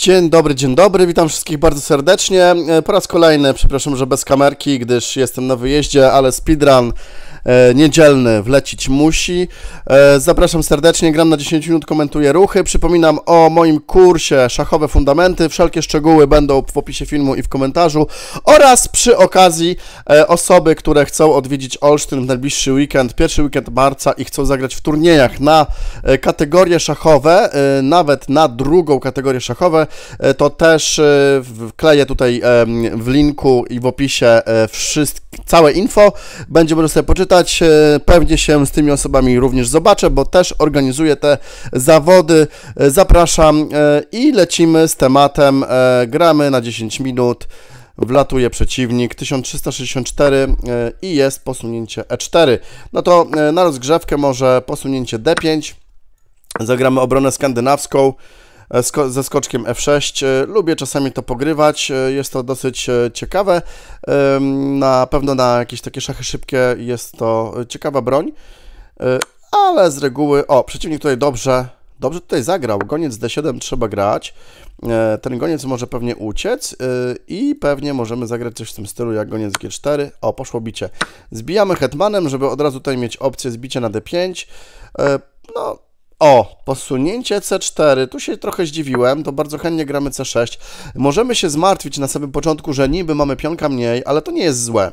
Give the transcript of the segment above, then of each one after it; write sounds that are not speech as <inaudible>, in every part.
Dzień dobry, dzień dobry, witam wszystkich bardzo serdecznie. E, po raz kolejny, przepraszam, że bez kamerki, gdyż jestem na wyjeździe, ale speedrun E, niedzielny wlecić musi. E, zapraszam serdecznie, gram na 10 minut, komentuję ruchy. Przypominam o moim kursie Szachowe Fundamenty. Wszelkie szczegóły będą w opisie filmu i w komentarzu. Oraz przy okazji e, osoby, które chcą odwiedzić Olsztyn w najbliższy weekend, pierwszy weekend marca i chcą zagrać w turniejach na kategorie szachowe, nawet na drugą kategorię szachowe, to też wkleję tutaj w linku i w opisie wszystkie całe info, będzie można sobie poczytać. E, pewnie się z tymi osobami również zobaczę, bo też organizuję te zawody. E, zapraszam e, i lecimy z tematem. Gramy na 10 minut wlatuje przeciwnik 1364 i jest posunięcie E4. No to na rozgrzewkę może posunięcie D5. Zagramy obronę skandynawską ze skoczkiem F6. E, lubię czasami to pogrywać, e, jest to dosyć e, ciekawe. Na pewno na jakieś takie szachy szybkie jest to ciekawa broń, ale z reguły... O, przeciwnik tutaj dobrze, dobrze tutaj zagrał. Goniec D7 trzeba grać. Ten goniec może pewnie uciec i pewnie możemy zagrać coś w tym stylu jak goniec G4. O, poszło bicie. Zbijamy hetmanem, żeby od razu tutaj mieć opcję zbicia na D5. No, o, posunięcie C4. Tu się trochę zdziwiłem, to bardzo chętnie gramy C6. Możemy się zmartwić na samym początku, że niby mamy pionka mniej, ale to nie jest złe.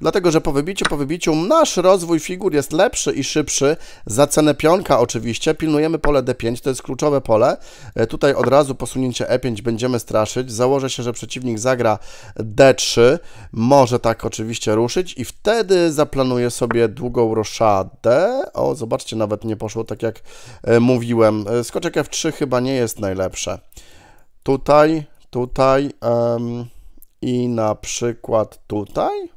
Dlatego, że po wybiciu, po wybiciu nasz rozwój figur jest lepszy i szybszy za cenę pionka oczywiście. Pilnujemy pole D5, to jest kluczowe pole. E, tutaj od razu posunięcie E5 będziemy straszyć. Założę się, że przeciwnik zagra D3. Może tak oczywiście ruszyć i wtedy zaplanuję sobie długą roszadę. O, zobaczcie, nawet nie poszło tak jak e, mówiłem. E, skoczek F3 chyba nie jest najlepsze. Tutaj, tutaj um, i na przykład tutaj.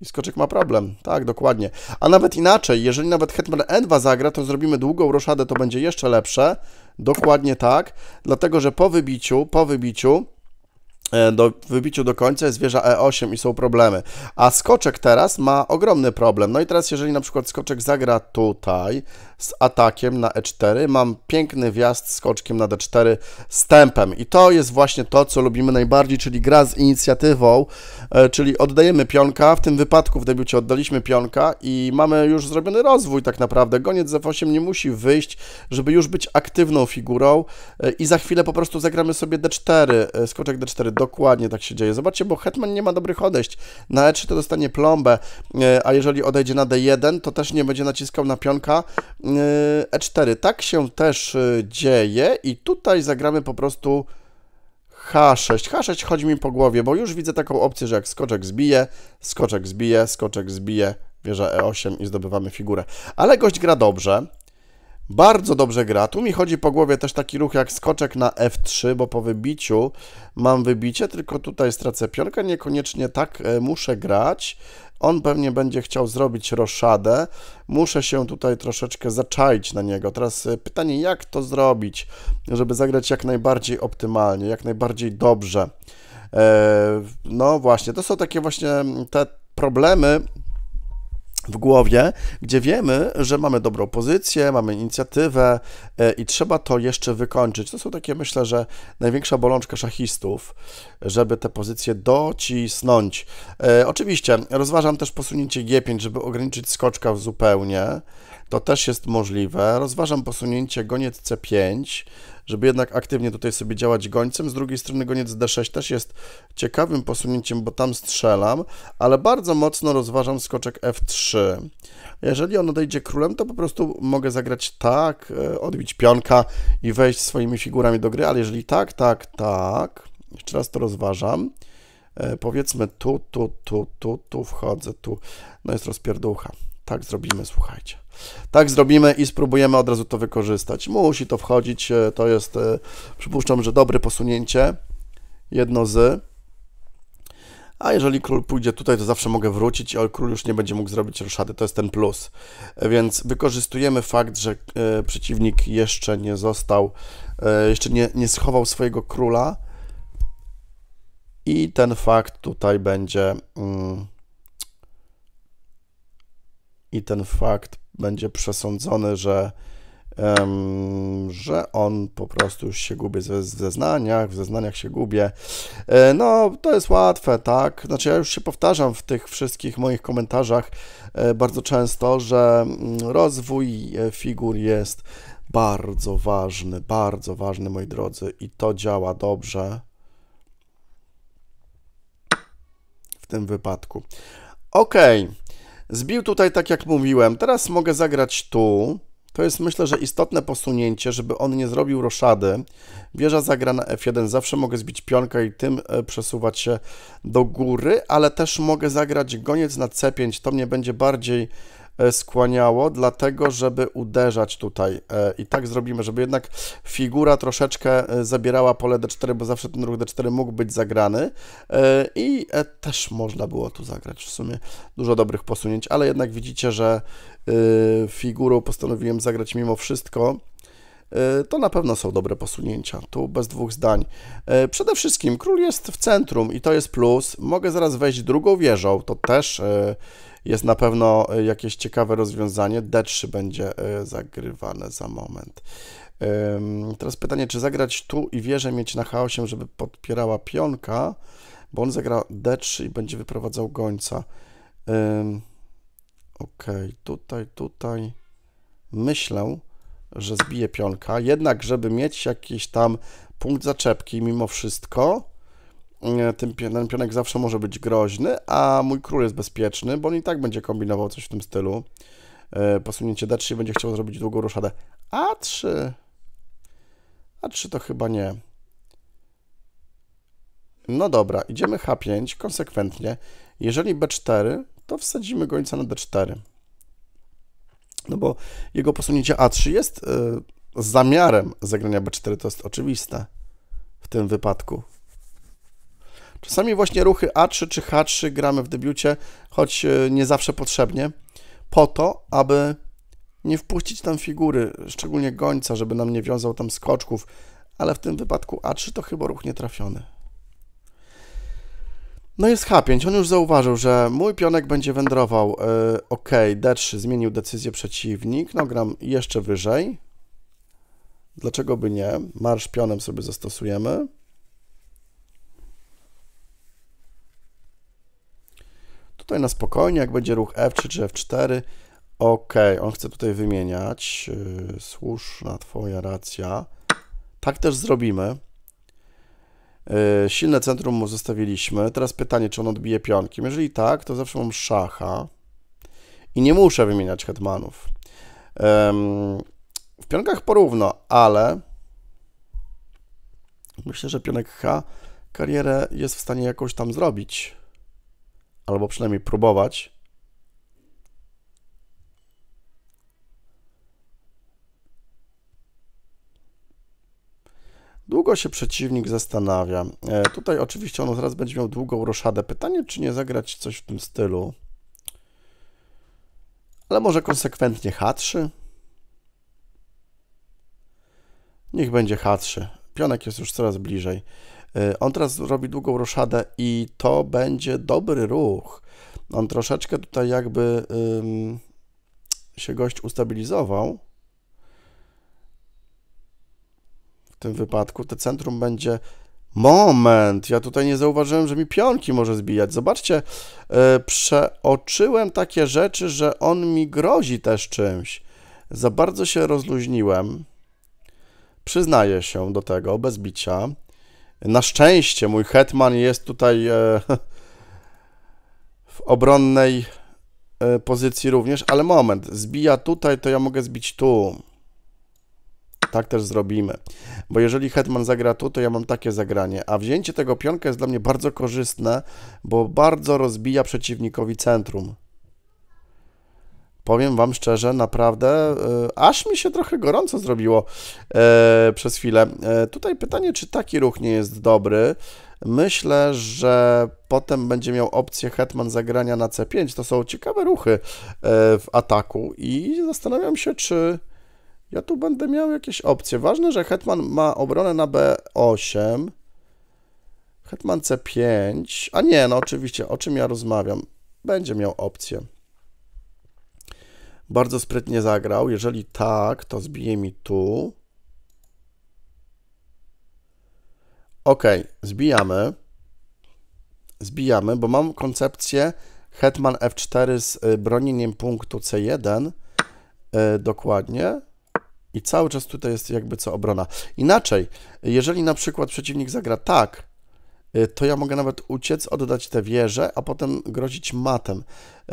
I skoczek ma problem. Tak, dokładnie. A nawet inaczej, jeżeli nawet Hetman n 2 zagra, to zrobimy długą roszadę, to będzie jeszcze lepsze. Dokładnie tak, dlatego że po wybiciu, po wybiciu E, do wybiciu do końca jest wieża E8 i są problemy. A skoczek teraz ma ogromny problem. No i teraz jeżeli na przykład skoczek zagra tutaj z atakiem na E4, mam piękny wjazd skoczkiem na D4 z tempem. I to jest właśnie to, co lubimy najbardziej, czyli gra z inicjatywą, e, czyli oddajemy pionka. W tym wypadku w debiucie oddaliśmy pionka i mamy już zrobiony rozwój tak naprawdę. Goniec z F8 nie musi wyjść, żeby już być aktywną figurą e, i za chwilę po prostu zagramy sobie D4, skoczek D4 Dokładnie tak się dzieje. Zobaczcie, bo Hetman nie ma dobrych odejść. Na E3 to dostanie plombę, e, a jeżeli odejdzie na D1, to też nie będzie naciskał na pionka E4. E tak się też e, dzieje i tutaj zagramy po prostu H6. H6 chodzi mi po głowie, bo już widzę taką opcję, że jak skoczek zbije, skoczek zbije, skoczek zbije, wieża E8 i zdobywamy figurę. Ale gość gra dobrze. Bardzo dobrze gra. Tu mi chodzi po głowie też taki ruch jak skoczek na F3, bo po wybiciu mam wybicie, tylko tutaj stracę pionkę. Niekoniecznie tak e, muszę grać. On pewnie będzie chciał zrobić roszadę. Muszę się tutaj troszeczkę zaczaić na niego. Teraz e, pytanie, jak to zrobić, żeby zagrać jak najbardziej optymalnie, jak najbardziej dobrze. E, no właśnie, to są takie właśnie mm, te problemy w głowie, gdzie wiemy, że mamy dobrą pozycję, mamy inicjatywę e, i trzeba to jeszcze wykończyć. To są takie, myślę, że największa bolączka szachistów, żeby te pozycje docisnąć. E, oczywiście rozważam też posunięcie G5, żeby ograniczyć skoczka zupełnie. To też jest możliwe. Rozważam posunięcie goniec C5, żeby jednak aktywnie tutaj sobie działać gońcem. Z drugiej strony goniec D6 też jest ciekawym posunięciem, bo tam strzelam, ale bardzo mocno rozważam skoczek F3. Jeżeli on odejdzie królem, to po prostu mogę zagrać tak, e, odbić pionka i wejść swoimi figurami do gry, ale jeżeli tak, tak, tak, jeszcze raz to rozważam, e, powiedzmy tu, tu, tu, tu, tu wchodzę, tu, no jest rozpierducha. Tak zrobimy, słuchajcie. Tak zrobimy i spróbujemy od razu to wykorzystać. Musi to wchodzić, e, to jest, e, przypuszczam, że dobre posunięcie. Jedno z. A jeżeli król pójdzie tutaj, to zawsze mogę wrócić, ale król już nie będzie mógł zrobić ruszady, to jest ten plus. E, więc wykorzystujemy fakt, że przeciwnik jeszcze nie został, jeszcze nie, nie schował swojego króla i ten fakt tutaj będzie... Mm, i ten fakt będzie przesądzony, że, um, że on po prostu już się gubi w zeznaniach, w zeznaniach się gubię. E, no, to jest łatwe, tak? Znaczy, ja już się powtarzam w tych wszystkich moich komentarzach e, bardzo często, że mm, rozwój e, figur jest bardzo ważny, bardzo ważny, moi drodzy, i to działa dobrze w tym wypadku. Okej. Okay. Zbił tutaj, tak jak mówiłem. Teraz mogę zagrać tu. To jest myślę, że istotne posunięcie, żeby on nie zrobił roszady. Wieża zagra na f1, zawsze mogę zbić pionka i tym e, przesuwać się do góry, ale też mogę zagrać goniec na c5, to mnie będzie bardziej E, skłaniało, dlatego żeby uderzać tutaj. E, I tak zrobimy, żeby jednak figura troszeczkę e, zabierała pole d4, bo zawsze ten ruch d4 mógł być zagrany. I też można było tu zagrać w sumie dużo dobrych posunięć, ale jednak widzicie, że figurą postanowiłem zagrać mimo wszystko to na pewno są dobre posunięcia, tu bez dwóch zdań. Przede wszystkim król jest w centrum i to jest plus. Mogę zaraz wejść drugą wieżą, to też jest na pewno e, jakieś ciekawe rozwiązanie. D3 będzie e, zagrywane za moment. Teraz pytanie, czy zagrać tu i wieżę mieć na H8, żeby podpierała pionka, bo on zagra D3 i będzie wyprowadzał gońca. Ok, tutaj, tutaj myślę, że zbije pionka, jednak żeby mieć jakiś tam punkt zaczepki mimo wszystko, E, ten, ten pionek zawsze może być groźny, a mój król jest bezpieczny, bo on i tak będzie kombinował coś w tym stylu. E, posunięcie D3 będzie chciał zrobić długą ruszadę. A3. A3 to chyba nie. No dobra, idziemy H5 konsekwentnie. Jeżeli B4, to wsadzimy gońca na D4. No bo jego posunięcie A3 jest y, zamiarem zagrania B4, to jest oczywiste w tym wypadku. Czasami właśnie ruchy A3 czy H3 gramy w debiucie, choć e, nie zawsze potrzebnie, po to, aby nie wpuścić tam figury, szczególnie gońca, żeby nam nie wiązał tam skoczków, ale w tym wypadku A3 to chyba ruch nietrafiony. No jest H5, on już zauważył, że mój pionek będzie wędrował, yy, ok, D3, zmienił decyzję przeciwnik, no gram jeszcze wyżej. Dlaczego by nie? Marsz pionem sobie zastosujemy. Tutaj na spokojnie, jak będzie ruch F3 czy F4, ok, on chce tutaj wymieniać, y, słuszna twoja racja. Tak też zrobimy. Y, silne centrum mu zostawiliśmy. Teraz pytanie, czy on odbije pionkiem. Jeżeli tak, to zawsze mam szacha i nie muszę wymieniać hetmanów. W pionkach porówno, ale myślę, że pionek H karierę jest w stanie jakoś tam zrobić albo przynajmniej próbować. Długo się przeciwnik zastanawia. E, tutaj oczywiście on zaraz będzie miał długą roszadę. Pytanie, czy nie zagrać coś w tym stylu. Ale może konsekwentnie H3. Niech będzie H3. Pionek jest już coraz bliżej. E, on teraz robi długą roszadę i to będzie dobry ruch. On troszeczkę tutaj jakby ym, się gość ustabilizował. W tym wypadku te centrum będzie... Moment, ja tutaj nie zauważyłem, że mi pionki może zbijać. Zobaczcie, yy, przeoczyłem takie rzeczy, że on mi grozi też czymś. Za bardzo się rozluźniłem. Przyznaję się do tego, bez bicia. Na szczęście mój hetman jest tutaj e, <laughs> w obronnej e, pozycji również, ale moment, zbija tutaj, to ja mogę zbić tu. Tak też zrobimy. Bo jeżeli hetman zagra tu, to ja mam takie zagranie. A wzięcie tego pionka jest dla mnie bardzo korzystne, bo bardzo rozbija przeciwnikowi centrum. Powiem Wam szczerze, naprawdę, e, aż mi się trochę gorąco zrobiło e, przez chwilę. E, tutaj pytanie, czy taki ruch nie jest dobry? Myślę, że potem będzie miał opcję Hetman zagrania na C5. To są ciekawe ruchy w ataku i zastanawiam się, czy ja tu będę miał jakieś opcje. Ważne, że Hetman ma obronę na B8. Hetman C5. A nie, no oczywiście, o czym ja rozmawiam. Będzie miał opcję. Bardzo sprytnie zagrał. Jeżeli tak, to zbije mi tu. Ok, zbijamy. Zbijamy, bo mam koncepcję Hetman F4 z y, bronieniem punktu C1. Y, dokładnie. I cały czas tutaj jest jakby co obrona. Inaczej, jeżeli na przykład przeciwnik zagra tak, Y, to ja mogę nawet uciec, oddać tę wieżę, a potem grozić matem.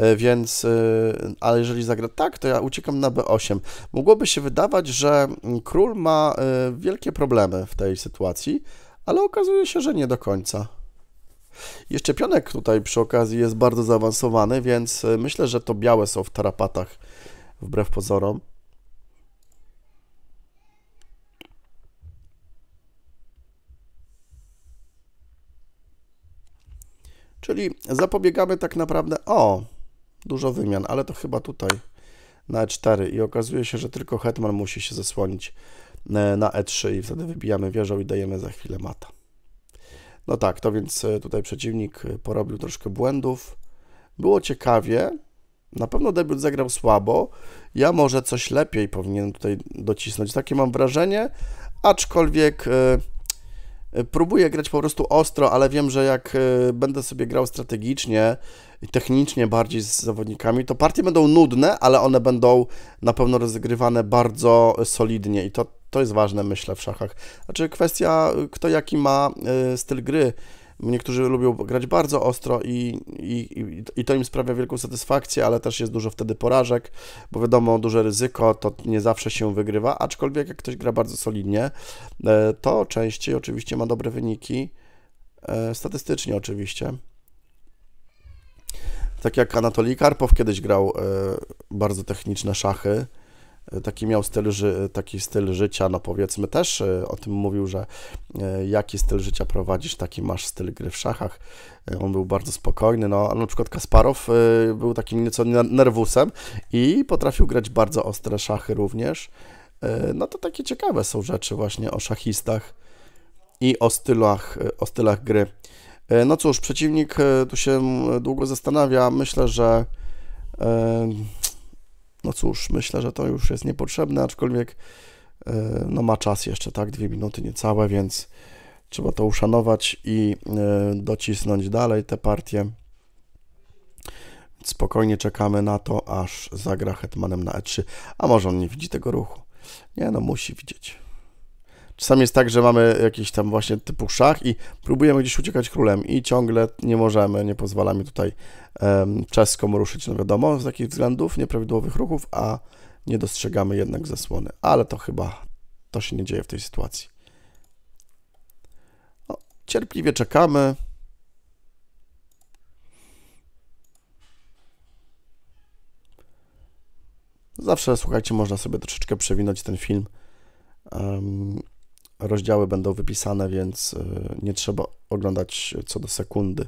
Y, więc, y, ale jeżeli zagra tak, to ja uciekam na b8. Mogłoby się wydawać, że król ma wielkie problemy w tej sytuacji, ale okazuje się, że nie do końca. Jeszcze pionek tutaj przy okazji jest bardzo zaawansowany, więc myślę, że to białe są w tarapatach, wbrew pozorom. Czyli zapobiegamy tak naprawdę... O, dużo wymian, ale to chyba tutaj na E4 i okazuje się, że tylko Hetman musi się zasłonić e, na E3 i wtedy wybijamy wieżą i dajemy za chwilę mata. No tak, to więc e, tutaj przeciwnik e, porobił troszkę błędów. Było ciekawie. Na pewno debiut zagrał słabo. Ja może coś lepiej powinienem tutaj docisnąć. Takie mam wrażenie, aczkolwiek... Yy, E, próbuję grać po prostu ostro, ale wiem, że jak e, będę sobie grał strategicznie i technicznie bardziej z zawodnikami, to partie będą nudne, ale one będą na pewno rozgrywane bardzo solidnie i to, to jest ważne, myślę, w szachach. Znaczy kwestia, kto jaki ma e, styl gry, Niektórzy lubią grać bardzo ostro i, i, i to im sprawia wielką satysfakcję, ale też jest dużo wtedy porażek, bo wiadomo, duże ryzyko, to nie zawsze się wygrywa, aczkolwiek jak ktoś gra bardzo solidnie, e, to częściej oczywiście ma dobre wyniki, e, statystycznie oczywiście. Tak jak Anatolij Karpow kiedyś grał e, bardzo techniczne szachy, taki miał styl, taki styl życia, no powiedzmy też e, o tym mówił, że e, jaki styl życia prowadzisz, taki masz styl gry w szachach. E, on był bardzo spokojny, no na przykład Kasparow był takim nieco nerwusem i potrafił grać bardzo ostre szachy również. No to takie ciekawe są rzeczy właśnie o szachistach i o stylach, o stylach gry. No cóż, przeciwnik tu się długo zastanawia. Myślę, że no cóż, myślę, że to już jest niepotrzebne, aczkolwiek e, no ma czas jeszcze, tak, dwie minuty niecałe, więc trzeba to uszanować i e, docisnąć dalej te partie. Spokojnie czekamy na to, aż zagra hetmanem na E3, a może on nie widzi tego ruchu. Nie, no musi widzieć. Czasami jest tak, że mamy jakiś tam właśnie typu szach i próbujemy gdzieś uciekać królem i ciągle nie możemy, nie pozwala mi tutaj um, czeską ruszyć, no wiadomo, z takich względów nieprawidłowych ruchów, a nie dostrzegamy jednak zasłony. Ale to chyba, to się nie dzieje w tej sytuacji. No, cierpliwie czekamy. Zawsze, słuchajcie, można sobie troszeczkę przewinąć ten film rozdziały będą wypisane, więc y, nie trzeba oglądać co do sekundy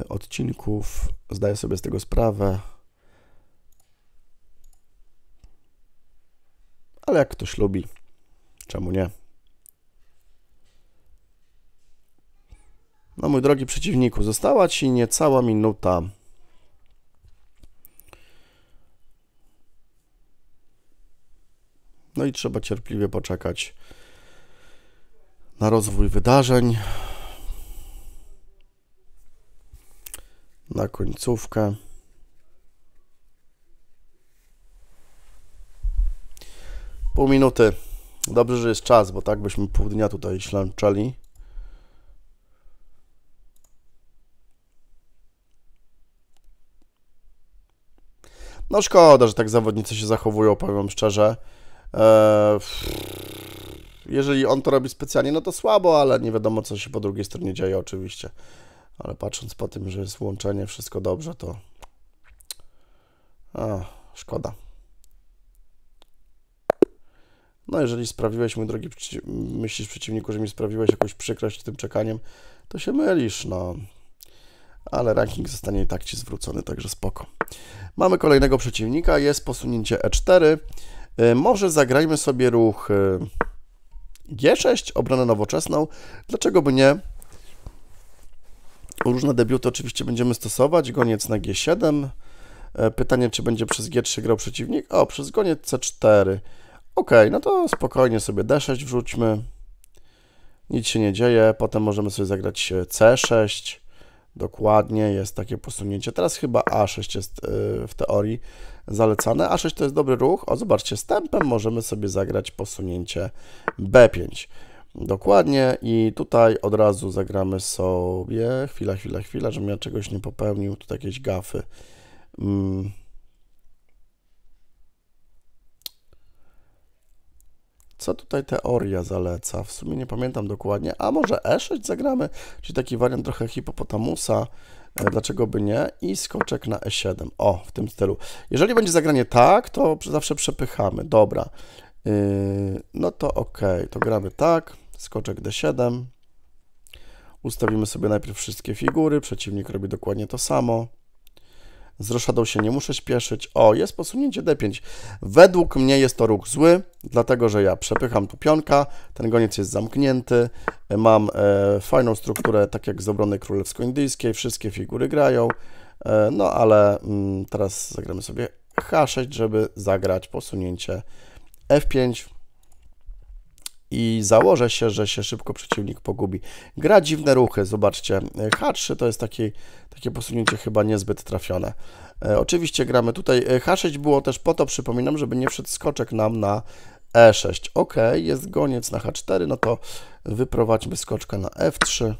y, odcinków. Zdaję sobie z tego sprawę. Ale jak ktoś lubi, czemu nie? No mój drogi przeciwniku, została ci niecała minuta. No i trzeba cierpliwie poczekać na rozwój wydarzeń, na końcówkę. Pół minuty. Dobrze, że jest czas, bo tak byśmy pół dnia tutaj ślęczeli. No szkoda, że tak zawodnicy się zachowują, powiem szczerze. Eee, jeżeli on to robi specjalnie, no to słabo, ale nie wiadomo, co się po drugiej stronie dzieje oczywiście. Ale patrząc po tym, że jest włączenie, wszystko dobrze, to... A, szkoda. No, jeżeli sprawiłeś, mój drogi, myślisz przeciwniku, że mi sprawiłeś jakąś przykrość tym czekaniem, to się mylisz, no. Ale ranking zostanie i tak ci zwrócony, także spoko. Mamy kolejnego przeciwnika, jest posunięcie E4. Y, może zagrajmy sobie ruch... Y, G6, obronę nowoczesną. Dlaczego by nie? Różne debiuty oczywiście będziemy stosować. Goniec na G7. E, pytanie, czy będzie przez G3 grał przeciwnik? O, przez goniec C4. Ok, no to spokojnie sobie D6 wrzućmy. Nic się nie dzieje. Potem możemy sobie zagrać C6. Dokładnie jest takie posunięcie. Teraz chyba A6 jest y, w teorii zalecane. A6 to jest dobry ruch. O, zobaczcie, z tempem możemy sobie zagrać posunięcie B5. Dokładnie i tutaj od razu zagramy sobie, chwila, chwila, chwila, żebym ja czegoś nie popełnił, tutaj jakieś gafy. Mm, Co tutaj teoria zaleca? W sumie nie pamiętam dokładnie. A może E6 zagramy? Czyli taki wariant trochę hipopotamusa. E, dlaczego by nie? I skoczek na E7. O, w tym stylu. Jeżeli będzie zagranie tak, to zawsze przepychamy. Dobra. Yy, no to ok, to gramy tak. Skoczek D7. Ustawimy sobie najpierw wszystkie figury. Przeciwnik robi dokładnie to samo. Z roszadą się nie muszę śpieszyć. O, jest posunięcie D5. Według mnie jest to ruch zły, dlatego że ja przepycham tu pionka, ten goniec jest zamknięty, mam e, fajną strukturę, tak jak z obrony królewsko-indyjskiej, wszystkie figury grają, e, no ale mm, teraz zagramy sobie H6, żeby zagrać posunięcie F5 i założę się, że się szybko przeciwnik pogubi. Gra dziwne ruchy, zobaczcie. H3 to jest taki, takie posunięcie chyba niezbyt trafione. E, oczywiście gramy tutaj. E, H6 było też po to, przypominam, żeby nie wszedł skoczek nam na E6. Ok, jest goniec na H4, no to wyprowadźmy skoczka na F3.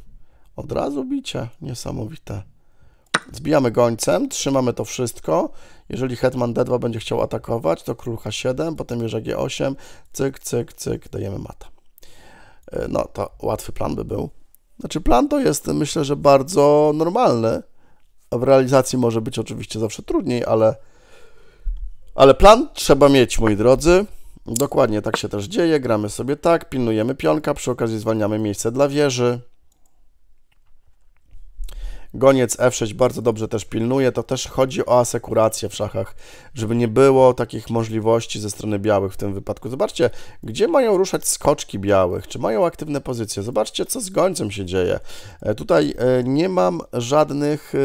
Od razu bicie, niesamowite. Zbijamy gońcem, trzymamy to wszystko. Jeżeli hetman d2 będzie chciał atakować, to król h7, potem jeża g8, cyk, cyk, cyk, dajemy mata. E, no, to łatwy plan by był. Znaczy plan to jest, myślę, że bardzo normalny. W realizacji może być oczywiście zawsze trudniej, ale, ale plan trzeba mieć, moi drodzy. Dokładnie tak się też dzieje. Gramy sobie tak, pilnujemy pionka, przy okazji zwalniamy miejsce dla wieży. Goniec F6 bardzo dobrze też pilnuje. To też chodzi o asekurację w szachach, żeby nie było takich możliwości ze strony białych w tym wypadku. Zobaczcie, gdzie mają ruszać skoczki białych, czy mają aktywne pozycje. Zobaczcie, co z gońcem się dzieje. E, tutaj e, nie mam żadnych e,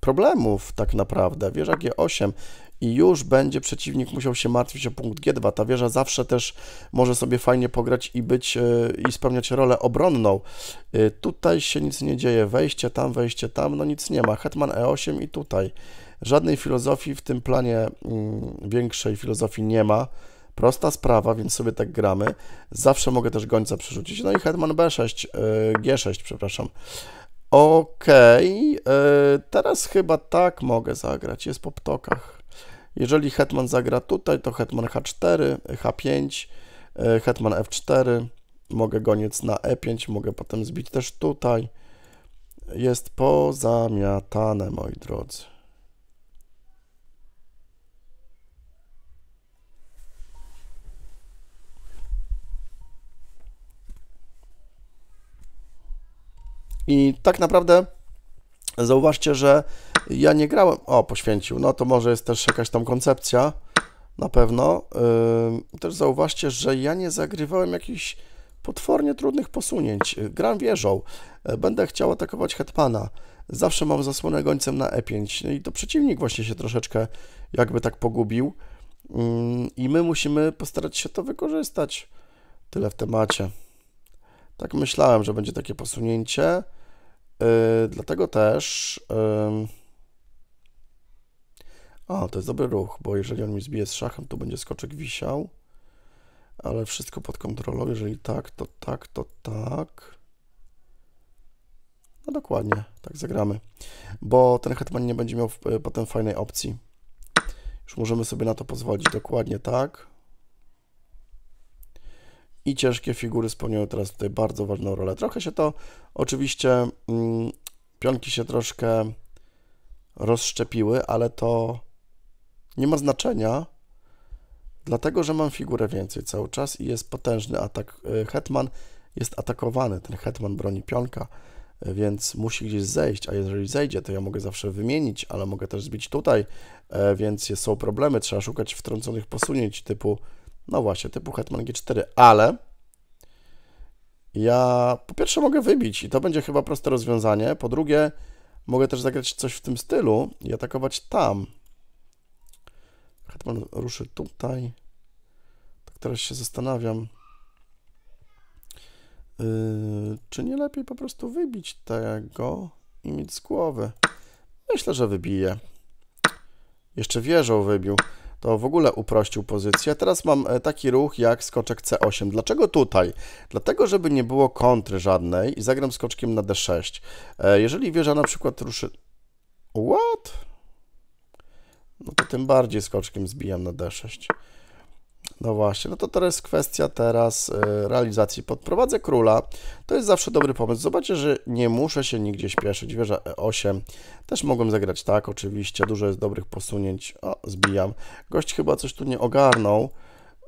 problemów tak naprawdę. Wieża G8 i już będzie przeciwnik musiał się martwić o punkt G2. Ta wieża zawsze też może sobie fajnie pograć i być e, i spełniać rolę obronną. E, tutaj się nic nie dzieje. Wejście tam, wejście tam, no nic nie ma. Hetman E8 i tutaj. Żadnej filozofii w tym planie, mm, większej filozofii nie ma. Prosta sprawa, więc sobie tak gramy. Zawsze mogę też gońca przerzucić. No i Hetman B6, e, G6, przepraszam. Okej, okay. teraz chyba tak mogę zagrać, jest po ptokach. Jeżeli hetman zagra tutaj, to hetman h4, h5, e, hetman f4, mogę goniec na e5, mogę potem zbić też tutaj. Jest pozamiatane, moi drodzy. I tak naprawdę zauważcie, że ja nie grałem... O, poświęcił. No to może jest też jakaś tam koncepcja. Na pewno. Yy, też zauważcie, że ja nie zagrywałem jakichś potwornie trudnych posunięć. Gram wieżą. E, będę chciał atakować hetmana. Zawsze mam zasłonę gońcem na e5. No I to przeciwnik właśnie się troszeczkę jakby tak pogubił. Yy, I my musimy postarać się to wykorzystać. Tyle w temacie. Tak myślałem, że będzie takie posunięcie. Yy, dlatego też... Yy, a, to jest dobry ruch, bo jeżeli on mi zbije z szachem, to będzie skoczek wisiał. Ale wszystko pod kontrolą. Jeżeli tak, to tak, to tak. No dokładnie, tak zagramy. Bo ten hetman nie będzie miał e, potem fajnej opcji. Już możemy sobie na to pozwolić. Dokładnie tak. I ciężkie figury spełniają teraz tutaj bardzo ważną rolę. Trochę się to, oczywiście, mm, pionki się troszkę rozszczepiły, ale to nie ma znaczenia, dlatego że mam figurę więcej cały czas i jest potężny atak. E, hetman jest atakowany, ten hetman broni pionka, e, więc musi gdzieś zejść, a jeżeli zejdzie, to ja mogę zawsze wymienić, ale mogę też zbić tutaj, e, więc są problemy, trzeba szukać wtrąconych posunięć typu, no właśnie, typu hetman g4, ale ja po pierwsze mogę wybić i to będzie chyba proste rozwiązanie, po drugie mogę też zagrać coś w tym stylu i atakować tam, Hetman ruszy tutaj. Tak teraz się zastanawiam, yy, czy nie lepiej po prostu wybić tego i mieć z głowy. Myślę, że wybije. Jeszcze wieżą wybił. To w ogóle uprościł pozycję. Teraz mam e, taki ruch jak skoczek C8. Dlaczego tutaj? Dlatego, żeby nie było kontry żadnej i zagram skoczkiem na D6. E, jeżeli wieża na przykład ruszy... What? no to tym bardziej skoczkiem zbijam na D6. No właśnie, no to teraz kwestia teraz e, realizacji. Podprowadzę króla, to jest zawsze dobry pomysł. Zobaczcie, że nie muszę się nigdzie śpieszyć. Wieża E8, też mogłem zagrać tak, oczywiście, dużo jest dobrych posunięć. O, zbijam. Gość chyba coś tu nie ogarnął,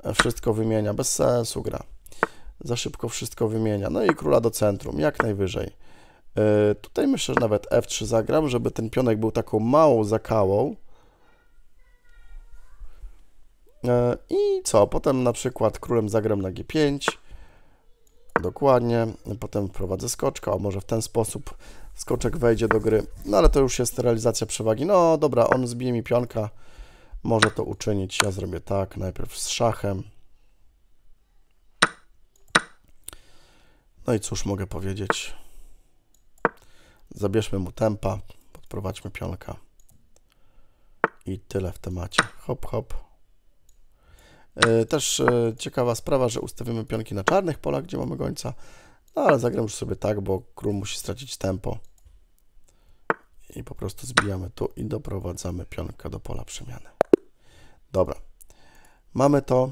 e, wszystko wymienia, bez sensu gra. Za szybko wszystko wymienia. No i króla do centrum, jak najwyżej. E, tutaj myślę, że nawet F3 zagram, żeby ten pionek był taką małą zakałą, E, I co? Potem na przykład królem zagram na G5. Dokładnie. Potem wprowadzę skoczka. O, może w ten sposób skoczek wejdzie do gry. No ale to już jest realizacja przewagi. No dobra, on zbije mi pionka. Może to uczynić. Ja zrobię tak. Najpierw z szachem. No i cóż mogę powiedzieć. Zabierzmy mu tempa. Podprowadźmy pionka. I tyle w temacie. Hop, hop. E, też e, ciekawa sprawa, że ustawimy pionki na czarnych polach, gdzie mamy gońca, no ale zagram już sobie tak, bo król musi stracić tempo. I po prostu zbijamy tu i doprowadzamy pionkę do pola przemiany. Dobra, mamy to,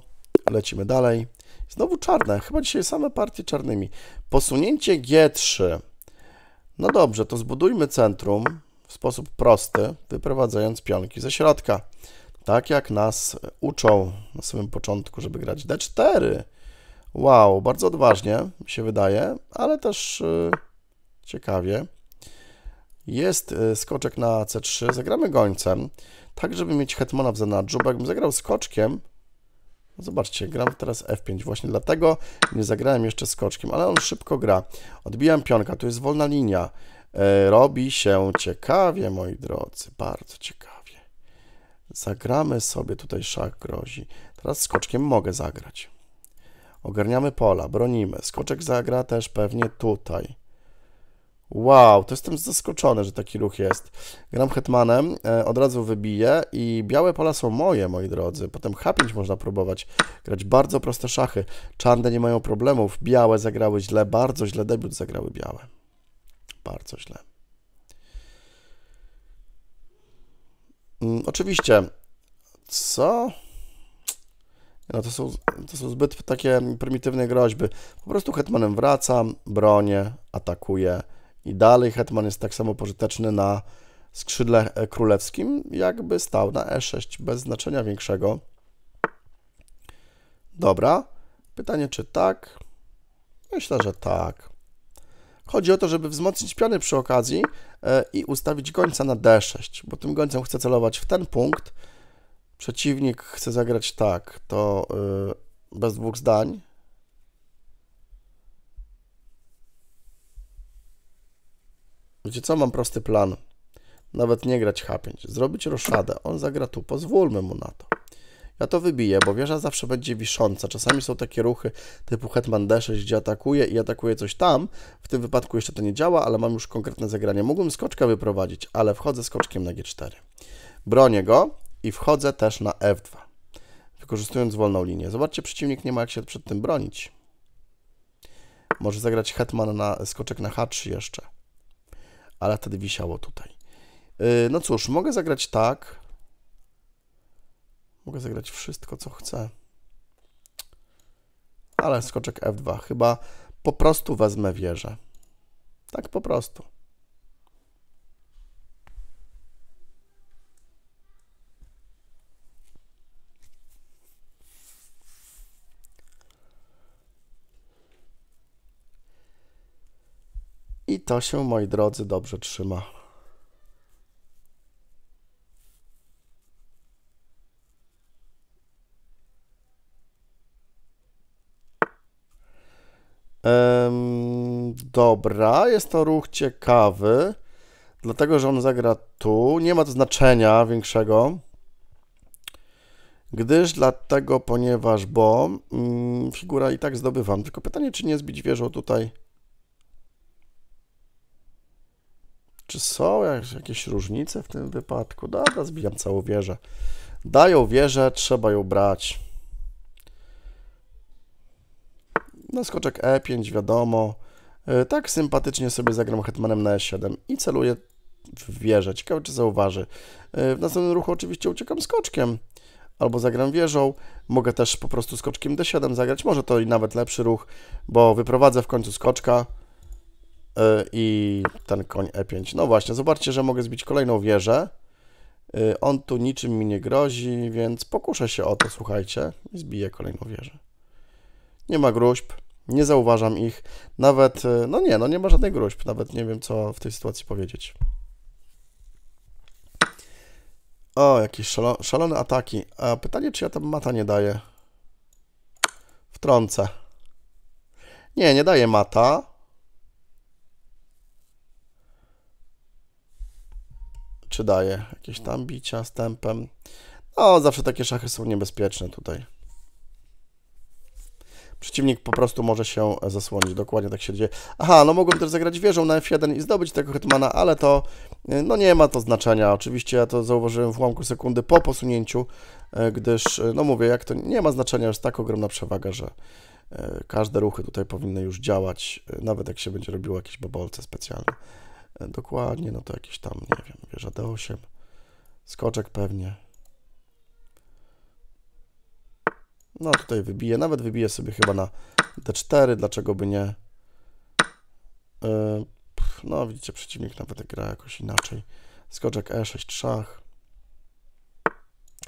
lecimy dalej. Znowu czarne, chyba dzisiaj same partie czarnymi. Posunięcie G3. No dobrze, to zbudujmy centrum w sposób prosty, wyprowadzając pionki ze środka. Tak jak nas uczą na samym początku, żeby grać D4. Wow, bardzo odważnie mi się wydaje, ale też y, ciekawie. Jest y, skoczek na C3, zagramy gońcem, tak żeby mieć hetmana w zanadrzu, bo jakbym zagrał skoczkiem, no zobaczcie, gram teraz F5, właśnie dlatego nie zagrałem jeszcze skoczkiem, ale on szybko gra. Odbijam pionka, tu jest wolna linia, e, robi się ciekawie, moi drodzy, bardzo ciekawie. Zagramy sobie tutaj szach grozi. Teraz skoczkiem mogę zagrać. Ogarniamy pola, bronimy. Skoczek zagra też pewnie tutaj. Wow, to jestem zaskoczony, że taki ruch jest. Gram hetmanem, e, od razu wybiję i białe pola są moje, moi drodzy. Potem H5 można próbować grać. Bardzo proste szachy. Czarne nie mają problemów. Białe zagrały źle, bardzo źle. Debiut zagrały białe. Bardzo źle. Mm, oczywiście, co? No to są, to są zbyt takie prymitywne groźby. Po prostu hetmanem wracam, bronię, atakuję i dalej hetman jest tak samo pożyteczny na skrzydle e, królewskim, jakby stał na e6, bez znaczenia większego. Dobra, pytanie czy tak? Myślę, że tak. Chodzi o to, żeby wzmocnić piony przy okazji e, i ustawić gońca na D6, bo tym gońcem chcę celować w ten punkt. Przeciwnik chce zagrać tak, to e, bez dwóch zdań. Wiecie co, mam prosty plan. Nawet nie grać H5, zrobić roszadę. On zagra tu, pozwólmy mu na to. Ja to wybiję, bo wieża zawsze będzie wisząca. Czasami są takie ruchy typu Hetman D6, gdzie atakuje i atakuje coś tam. W tym wypadku jeszcze to nie działa, ale mam już konkretne zagranie. Mógłbym skoczka wyprowadzić, ale wchodzę skoczkiem na G4. Bronię go i wchodzę też na F2, wykorzystując wolną linię. Zobaczcie, przeciwnik nie ma jak się przed tym bronić. Może zagrać hetman na skoczek na H3 jeszcze. Ale wtedy wisiało tutaj. Yy, no cóż, mogę zagrać tak, Mogę zagrać wszystko, co chcę. Ale skoczek F2. Chyba po prostu wezmę wieżę. Tak po prostu. I to się, moi drodzy, dobrze trzyma. dobra, jest to ruch ciekawy, dlatego że on zagra tu. Nie ma to znaczenia większego, gdyż dlatego, ponieważ, bo mm, figura i tak zdobywam. Tylko pytanie, czy nie zbić wieżą tutaj? Czy są jakieś różnice w tym wypadku? Dobra, zbijam całą wieżę. Dają wieżę, trzeba ją brać. No skoczek E5, wiadomo. E, tak sympatycznie sobie zagram hetmanem na E7 i celuję w wieżę. Ciekawe, czy zauważy. E, w następnym ruchu oczywiście uciekam skoczkiem. Albo zagram wieżą. Mogę też po prostu skoczkiem D7 zagrać. Może to i nawet lepszy ruch, bo wyprowadzę w końcu skoczka e, i ten koń E5. No właśnie, zobaczcie, że mogę zbić kolejną wieżę. On tu niczym mi nie grozi, więc pokuszę się o to, słuchajcie. I zbiję kolejną wieżę. Nie ma gruźb. Nie zauważam ich. Nawet, e, no nie, no nie ma żadnych gruźb. Nawet nie wiem, co w tej sytuacji powiedzieć. O, jakieś szalone ataki. A pytanie, czy ja tam mata nie daję? Wtrącę. Nie, nie daję mata. Czy daje? Jakieś tam bicia z tempem. No, zawsze takie szachy są niebezpieczne tutaj. Przeciwnik po prostu może się zasłonić. Dokładnie tak się dzieje. Aha, no mogłem też zagrać wieżą na F1 i zdobyć tego hetmana, ale to e, no nie ma to znaczenia. Oczywiście ja to zauważyłem w ułamku sekundy po posunięciu, e, gdyż, e, no mówię, jak to nie ma znaczenia, jest tak ogromna przewaga, że każde ruchy tutaj powinny już działać, nawet jak się będzie robiło jakieś bobolce specjalne. Dokładnie, no to jakieś tam, nie wiem, wieża D8, skoczek pewnie. No tutaj wybiję, nawet wybiję sobie chyba na D4, dlaczego by nie. E, no widzicie, przeciwnik nawet gra jakoś inaczej. Skoczek E6, szach.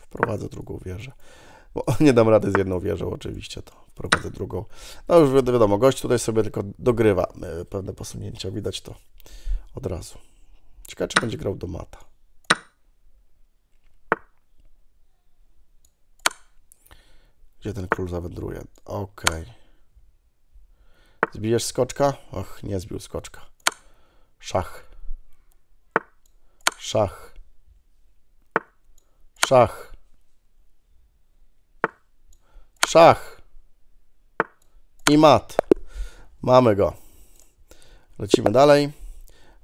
Wprowadzę drugą wieżę. Bo <laughs> nie dam rady z jedną wieżą oczywiście, to wprowadzę drugą. No już wi wiadomo, gość tutaj sobie tylko dogrywa e, pewne posunięcia, widać to od razu. Ciekawe, czy będzie grał do mata. Gdzie ten król zawędruje? Okej. Okay. Zbijesz skoczka? Och, nie zbił skoczka. Szach. Szach. Szach. Szach. I mat. Mamy go. Lecimy dalej.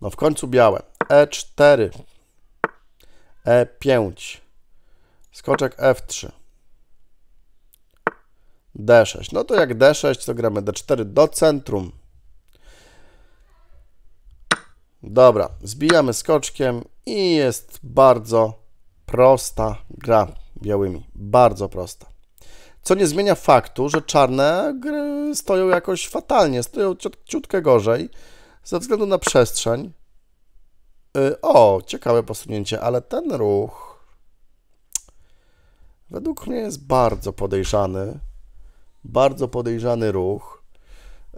No w końcu białe. E4. E5. Skoczek F3. D6. No to jak D6, to gramy D4 do centrum. Dobra, zbijamy skoczkiem i jest bardzo prosta gra białymi. Bardzo prosta. Co nie zmienia faktu, że czarne gry stoją jakoś fatalnie, stoją ciutkę gorzej ze względu na przestrzeń. Y, o, ciekawe posunięcie, ale ten ruch według mnie jest bardzo podejrzany. Bardzo podejrzany ruch,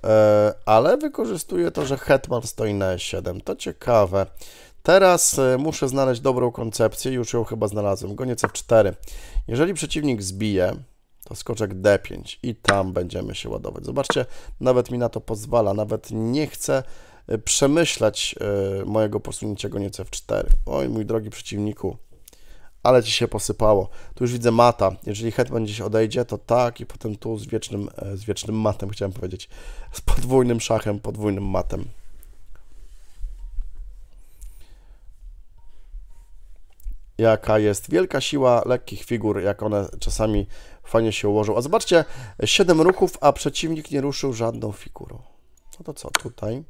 e, ale wykorzystuje to, że hetman stoi na e7. To ciekawe. Teraz e, muszę znaleźć dobrą koncepcję, już ją chyba znalazłem. nieco w 4 Jeżeli przeciwnik zbije, to skoczek d5 i tam będziemy się ładować. Zobaczcie, nawet mi na to pozwala, nawet nie chcę e, przemyśleć mojego posunięcia nieco w 4 Oj, mój drogi przeciwniku, ale ci się posypało. Tu już widzę mata. Jeżeli hetman gdzieś odejdzie, to tak i potem tu z wiecznym, e, z wiecznym matem, chciałem powiedzieć. Z podwójnym szachem, podwójnym matem. Jaka jest wielka siła lekkich figur, jak one czasami fajnie się ułożą. A zobaczcie, 7 ruchów, a przeciwnik nie ruszył żadną figurą. No to co tutaj?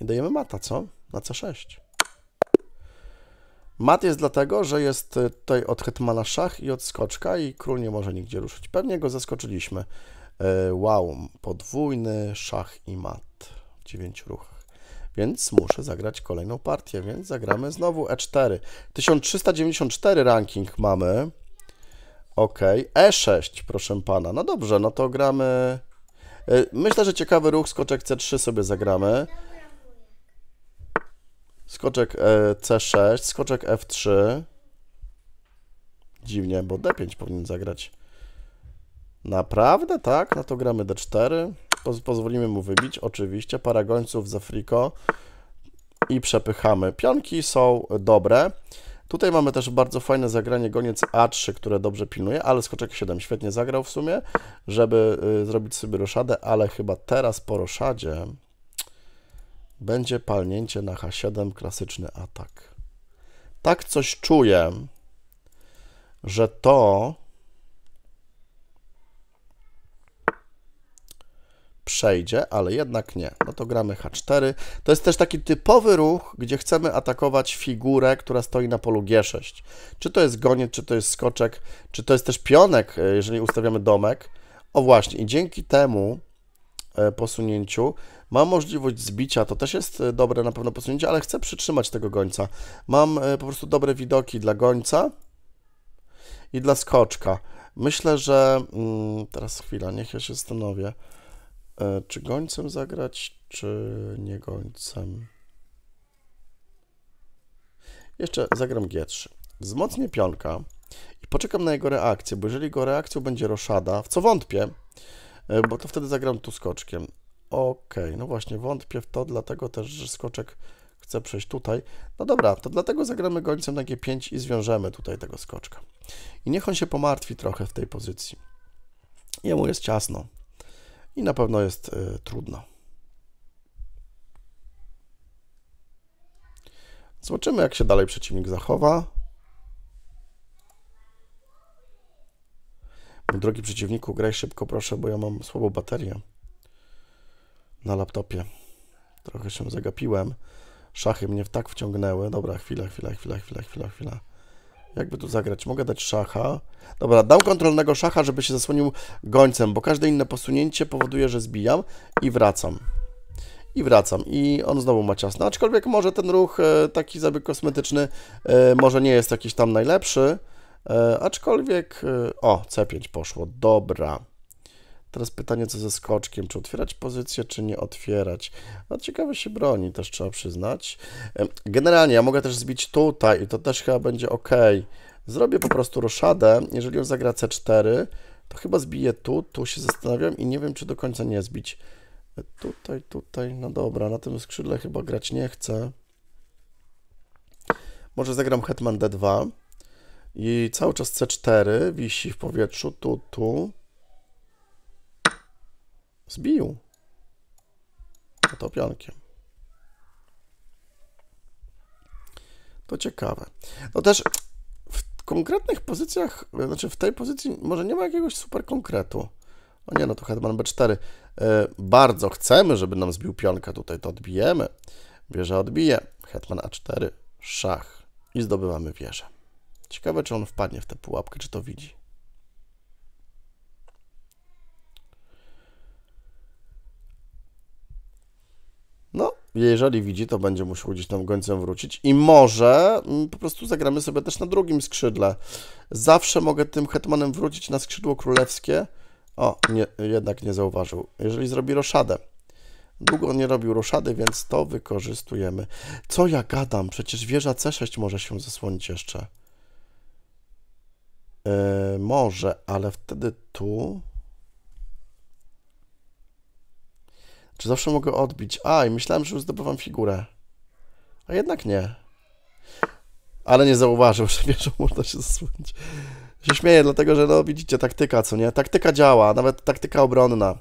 I dajemy mata, co? Na C6. Mat jest dlatego, że jest e, tutaj od hetmana szach i od skoczka i król nie może nigdzie ruszyć. Pewnie go zaskoczyliśmy. E, wow, podwójny szach i mat w dziewięciu ruchach. Więc muszę zagrać kolejną partię, więc zagramy znowu E4. 1394 ranking mamy. Ok, E6, proszę pana. No dobrze, no to gramy... E, myślę, że ciekawy ruch, skoczek C3 sobie zagramy. Skoczek e, C6, skoczek F3. Dziwnie, bo D5 powinien zagrać. Naprawdę, tak? Na no to gramy D4. Poz pozwolimy mu wybić, oczywiście. Para gońców za Afriko. I przepychamy. Pionki są dobre. Tutaj mamy też bardzo fajne zagranie goniec A3, które dobrze pilnuje, ale skoczek 7 świetnie zagrał w sumie, żeby y, zrobić sobie roszadę, ale chyba teraz po roszadzie będzie palnięcie na H7, klasyczny atak. Tak coś czuję, że to przejdzie, ale jednak nie. No to gramy H4. To jest też taki typowy ruch, gdzie chcemy atakować figurę, która stoi na polu G6. Czy to jest goniec, czy to jest skoczek, czy to jest też pionek, e, jeżeli ustawiamy domek. O właśnie, i dzięki temu e, posunięciu Mam możliwość zbicia, to też jest e, dobre na pewno posunięcie, ale chcę przytrzymać tego gońca. Mam e, po prostu dobre widoki dla gońca i dla skoczka. Myślę, że... Mm, teraz chwila, niech ja się zastanowię. E, czy gońcem zagrać, czy nie gońcem? Jeszcze zagram G3. Wzmocnię pionka i poczekam na jego reakcję, bo jeżeli jego reakcją będzie roszada, w co wątpię, bo to wtedy zagram tu skoczkiem. OK, no właśnie, wątpię w to, dlatego też, że skoczek chce przejść tutaj. No dobra, to dlatego zagramy gońcem na G5 i zwiążemy tutaj tego skoczka. I niech on się pomartwi trochę w tej pozycji. Jemu jest ciasno i na pewno jest y, trudno. Zobaczymy, jak się dalej przeciwnik zachowa. Mój drogi przeciwniku, graj szybko, proszę, bo ja mam słabą baterię na laptopie. Trochę się zagapiłem. Szachy mnie tak wciągnęły. Dobra, chwila, chwila, chwila, chwila, chwila, chwila. Jakby tu zagrać? Mogę dać szacha. Dobra, dam kontrolnego szacha, żeby się zasłonił gońcem, bo każde inne posunięcie powoduje, że zbijam i wracam. I wracam. I on znowu ma ciasno. Aczkolwiek może ten ruch, e, taki zabieg kosmetyczny, e, może nie jest jakiś tam najlepszy. E, aczkolwiek... O, C5 poszło. Dobra. Teraz pytanie, co ze skoczkiem, czy otwierać pozycję, czy nie otwierać. No ciekawe się broni, też trzeba przyznać. Generalnie ja mogę też zbić tutaj i to też chyba będzie ok. Zrobię po prostu roszadę, jeżeli on zagra C4, to chyba zbiję tu, tu się zastanawiam i nie wiem, czy do końca nie zbić. E, tutaj, tutaj, no dobra, na tym skrzydle chyba grać nie chcę. Może zagram Hetman D2 i cały czas C4 wisi w powietrzu, tu, tu. Zbił. Topionkiem. To ciekawe. No też w konkretnych pozycjach, znaczy w tej pozycji może nie ma jakiegoś super konkretu. O nie, no to hetman b4. E, bardzo chcemy, żeby nam zbił pionka tutaj, to odbijemy. Wieża odbije. Hetman a4, szach. I zdobywamy wieżę. Ciekawe, czy on wpadnie w tę pułapkę, czy to widzi. jeżeli widzi, to będzie musiał gdzieś tam gońcem wrócić i może mm, po prostu zagramy sobie też na drugim skrzydle. Zawsze mogę tym hetmanem wrócić na skrzydło królewskie. O, nie, jednak nie zauważył. Jeżeli zrobi roszadę. Długo nie robił roszady, więc to wykorzystujemy. Co ja gadam? Przecież wieża C6 może się zasłonić jeszcze. Yy, może, ale wtedy tu... Czy zawsze mogę odbić? A, i myślałem, że już zdobywam figurę. A jednak nie. Ale nie zauważył, <laughs> że wieżą można się zasłonić. Się śmieję, dlatego że no widzicie, taktyka, co nie? Taktyka działa, nawet taktyka obronna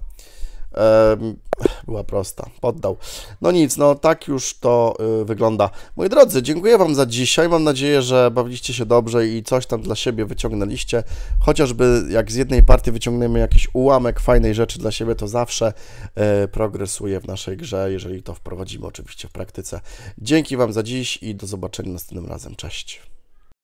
była prosta, poddał. No nic, no tak już to y, wygląda. Moi drodzy, dziękuję Wam za dzisiaj. Mam nadzieję, że bawiliście się dobrze i coś tam dla siebie wyciągnęliście. Chociażby jak z jednej partii wyciągniemy jakiś ułamek fajnej rzeczy dla siebie, to zawsze e, progresuje w naszej grze, jeżeli to wprowadzimy oczywiście w praktyce. Dzięki Wam za dziś i do zobaczenia następnym razem. Cześć.